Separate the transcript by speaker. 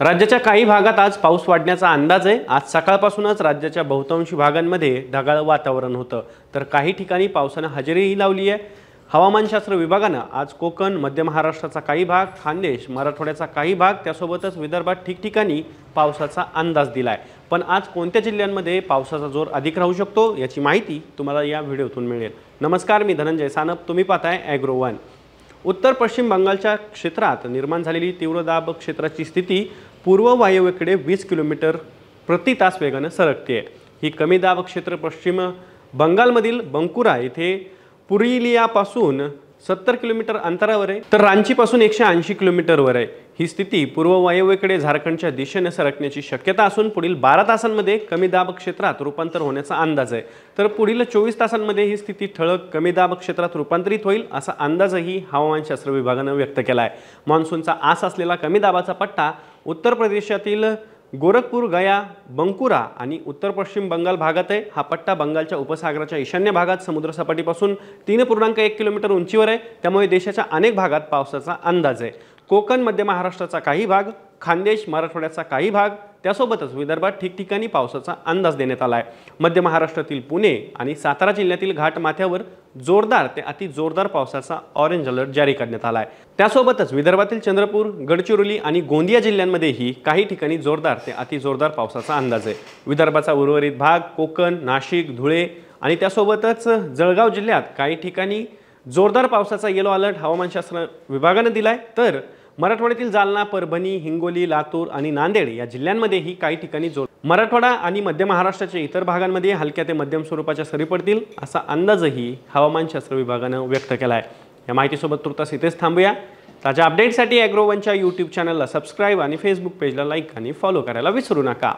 Speaker 1: राज्याच्या काही भागात आज पाऊस वाढण्याचा अंदाज आहे आज सकाळपासूनच राज्याच्या बहुतांशी भागांमध्ये ढगाळ वातावरण होतं तर काही ठिकाणी पावसानं हजेरीही लावली आहे हवामानशास्त्र विभागानं आज कोकण मध्य महाराष्ट्राचा काही भाग खानदेश मराठवाड्याचा काही भाग त्यासोबतच विदर्भात ठिकठिकाणी पावसाचा अंदाज दिला आहे पण आज कोणत्या जिल्ह्यांमध्ये पावसाचा जोर अधिक राहू शकतो याची माहिती तुम्हाला या व्हिडिओतून मिळेल नमस्कार मी धनंजय सानप तुम्ही पाहताय ॲग्रो वन उत्तर पश्चिम बंगालच्या क्षेत्रात निर्माण झालेली तीव्र दाब क्षेत्राची स्थिती पूर्व वायव्येकडे वीस किलोमीटर प्रति तास वेगानं सरकते ही कमी दाब क्षेत्र पश्चिम बंगालमधील बंकुरा येथे पुरिलियापासून सत्तर किलोमीटर अंतरावर आहे तर रांचीपासून एकशे ऐंशी किलोमीटरवर आहे ही स्थिती पूर्व वायव्येकडे झारखंडच्या दिशेने सरकण्याची शक्यता असून पुढील बारा तासांमध्ये कमी दाब क्षेत्रात रूपांतर होण्याचा अंदाज आहे तर पुढील चोवीस तासांमध्ये ही स्थिती ठळक कमी दाब क्षेत्रात रूपांतरित होईल असा अंदाजही हवामानशास्त्र विभागानं व्यक्त केला आहे मान्सूनचा आस असलेला कमी दाबाचा पट्टा उत्तर प्रदेशातील गोरखपूर गया बंकुरा आणि उत्तर पश्चिम बंगाल भागात आहे हा पट्टा बंगालच्या उपसागराच्या ईशान्य भागात समुद्रसपाटीपासून तीन पूर्णांक एक किलोमीटर उंचीवर आहे त्यामुळे देशाच्या अनेक भागात पावसाचा अंदाज आहे कोकण मध्य महाराष्ट्राचा काही भाग खानदेश मराठवाड्याचा काही भाग त्यासोबतच विदर्भात ठिकठिकाणी पावसाचा अंदाज देण्यात आला आहे मध्य महाराष्ट्रातील पुणे आणि सातारा जिल्ह्यातील घाटमाथ्यावर जोरदार ते अति जोरदार पावसाचा ऑरेंज अलर्ट जारी करण्यात आला आहे त्यासोबतच विदर्भातील चंद्रपूर गडचिरोली आणि गोंदिया जिल्ह्यांमध्येही काही ठिकाणी जोरदार ते अति जोरदार पावसाचा अंदाज आहे विदर्भाचा उर्वरित भाग कोकण नाशिक धुळे आणि त्यासोबतच जळगाव जिल्ह्यात काही ठिकाणी जोरदार पावसाचा येलो अलर्ट हवामानशास्त्र विभागानं दिला आहे तर मराठवाड्यातील जालना परभणी हिंगोली लातूर आणि नांदेड या जिल्ह्यांमध्येही काही ठिकाणी जोड मराठवाडा आणि मध्य महाराष्ट्राच्या इतर भागांमध्ये हलक्या ते मध्यम स्वरूपाच्या सरी पडतील असा अंदाजही हवामानशास्त्र विभागानं व्यक्त केला आहे या माहितीसोबत तुर्तास इथेच थांबूया ताज्या अपडेट्ससाठी ॲग्रोवनच्या यूट्यूब चॅनलला सबस्क्राईब आणि फेसबुक पेजला लाईक आणि फॉलो करायला विसरू नका